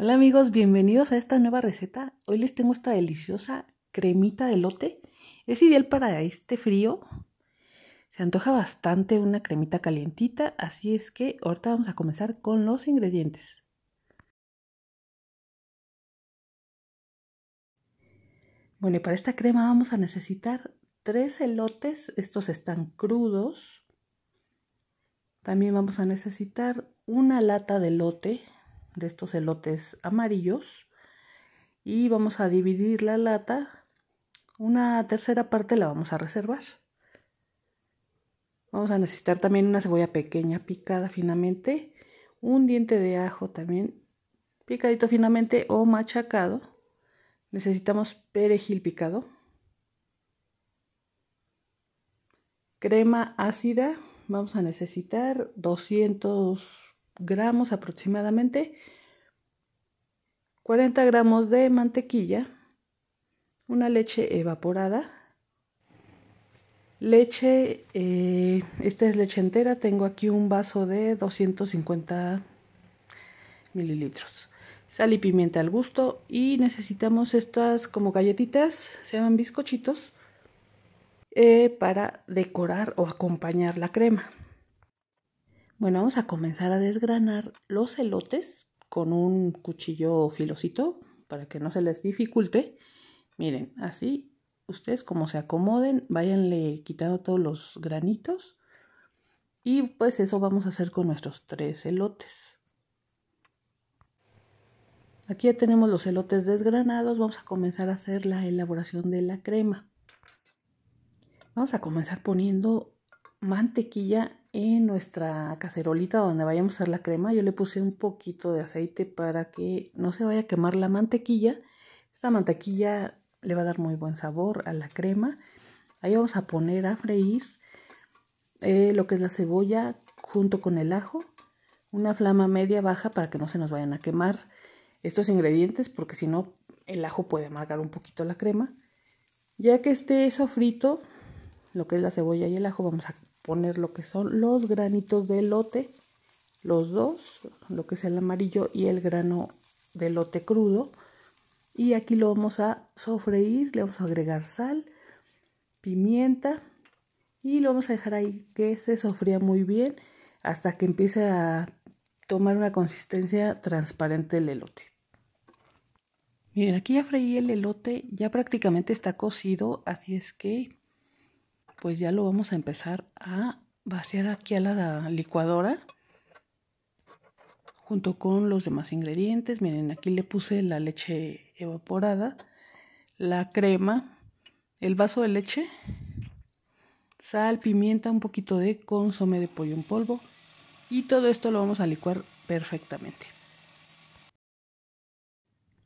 Hola amigos, bienvenidos a esta nueva receta. Hoy les tengo esta deliciosa cremita de lote. Es ideal para este frío. Se antoja bastante una cremita calientita, así es que ahorita vamos a comenzar con los ingredientes. Bueno, y para esta crema vamos a necesitar tres elotes, estos están crudos. También vamos a necesitar una lata de lote de estos elotes amarillos y vamos a dividir la lata. Una tercera parte la vamos a reservar. Vamos a necesitar también una cebolla pequeña picada finamente, un diente de ajo también picadito finamente o machacado. Necesitamos perejil picado, crema ácida. Vamos a necesitar 200 gramos aproximadamente, 40 gramos de mantequilla, una leche evaporada, leche, eh, esta es leche entera, tengo aquí un vaso de 250 mililitros, sal y pimienta al gusto y necesitamos estas como galletitas, se llaman bizcochitos, eh, para decorar o acompañar la crema. Bueno, vamos a comenzar a desgranar los elotes con un cuchillo filosito para que no se les dificulte. Miren, así ustedes como se acomoden, váyanle quitando todos los granitos. Y pues eso vamos a hacer con nuestros tres elotes. Aquí ya tenemos los elotes desgranados, vamos a comenzar a hacer la elaboración de la crema. Vamos a comenzar poniendo mantequilla en nuestra cacerolita donde vayamos a hacer la crema, yo le puse un poquito de aceite para que no se vaya a quemar la mantequilla. Esta mantequilla le va a dar muy buen sabor a la crema. Ahí vamos a poner a freír eh, lo que es la cebolla junto con el ajo. Una flama media baja para que no se nos vayan a quemar estos ingredientes porque si no el ajo puede amargar un poquito la crema. Ya que esté sofrito, lo que es la cebolla y el ajo, vamos a poner lo que son los granitos de elote, los dos, lo que es el amarillo y el grano de elote crudo. Y aquí lo vamos a sofreír, le vamos a agregar sal, pimienta y lo vamos a dejar ahí que se sofría muy bien hasta que empiece a tomar una consistencia transparente el elote. Miren, aquí ya freí el elote, ya prácticamente está cocido, así es que pues ya lo vamos a empezar a vaciar aquí a la licuadora junto con los demás ingredientes. Miren, aquí le puse la leche evaporada, la crema, el vaso de leche, sal, pimienta, un poquito de consome de pollo en polvo y todo esto lo vamos a licuar perfectamente.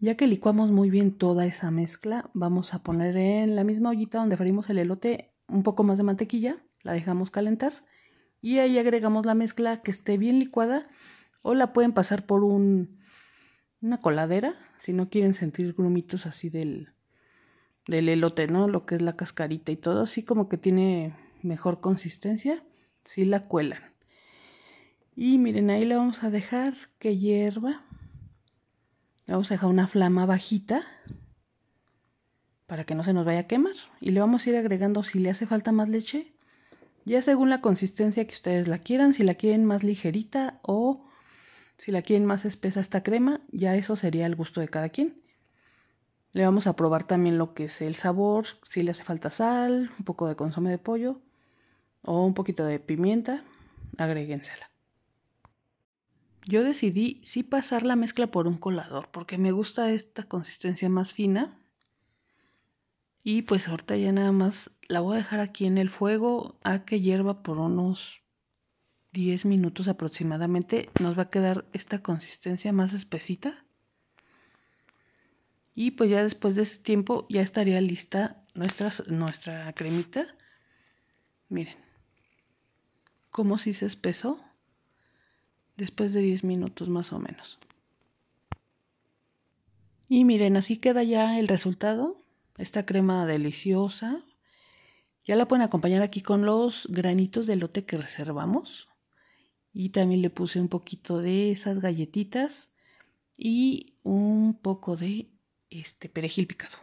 Ya que licuamos muy bien toda esa mezcla, vamos a poner en la misma ollita donde freímos el elote un poco más de mantequilla, la dejamos calentar y ahí agregamos la mezcla que esté bien licuada o la pueden pasar por un, una coladera si no quieren sentir grumitos así del, del elote, ¿no? Lo que es la cascarita y todo, así como que tiene mejor consistencia, si la cuelan. Y miren, ahí la vamos a dejar que hierva. Vamos a dejar una flama bajita para que no se nos vaya a quemar. Y le vamos a ir agregando si le hace falta más leche, ya según la consistencia que ustedes la quieran, si la quieren más ligerita o si la quieren más espesa esta crema, ya eso sería el gusto de cada quien. Le vamos a probar también lo que es el sabor, si le hace falta sal, un poco de consome de pollo o un poquito de pimienta, agréguensela. Yo decidí sí pasar la mezcla por un colador porque me gusta esta consistencia más fina y pues ahorita ya nada más la voy a dejar aquí en el fuego a que hierva por unos 10 minutos aproximadamente. Nos va a quedar esta consistencia más espesita. Y pues ya después de ese tiempo ya estaría lista nuestra, nuestra cremita. Miren, como si se espesó después de 10 minutos más o menos. Y miren, así queda ya el resultado esta crema deliciosa. Ya la pueden acompañar aquí con los granitos de lote que reservamos. Y también le puse un poquito de esas galletitas y un poco de este perejil picado.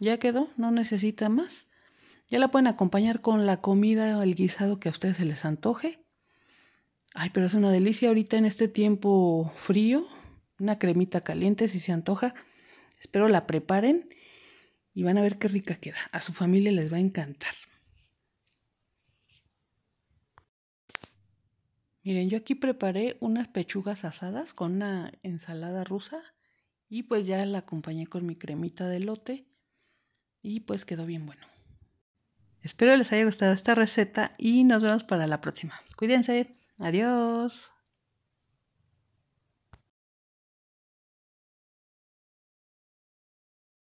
Ya quedó, no necesita más. Ya la pueden acompañar con la comida o el guisado que a ustedes se les antoje. Ay, pero es una delicia ahorita en este tiempo frío. Una cremita caliente si se antoja. Espero la preparen y van a ver qué rica queda. A su familia les va a encantar. Miren, yo aquí preparé unas pechugas asadas con una ensalada rusa y pues ya la acompañé con mi cremita de lote y pues quedó bien bueno. Espero les haya gustado esta receta y nos vemos para la próxima. Cuídense. Adiós.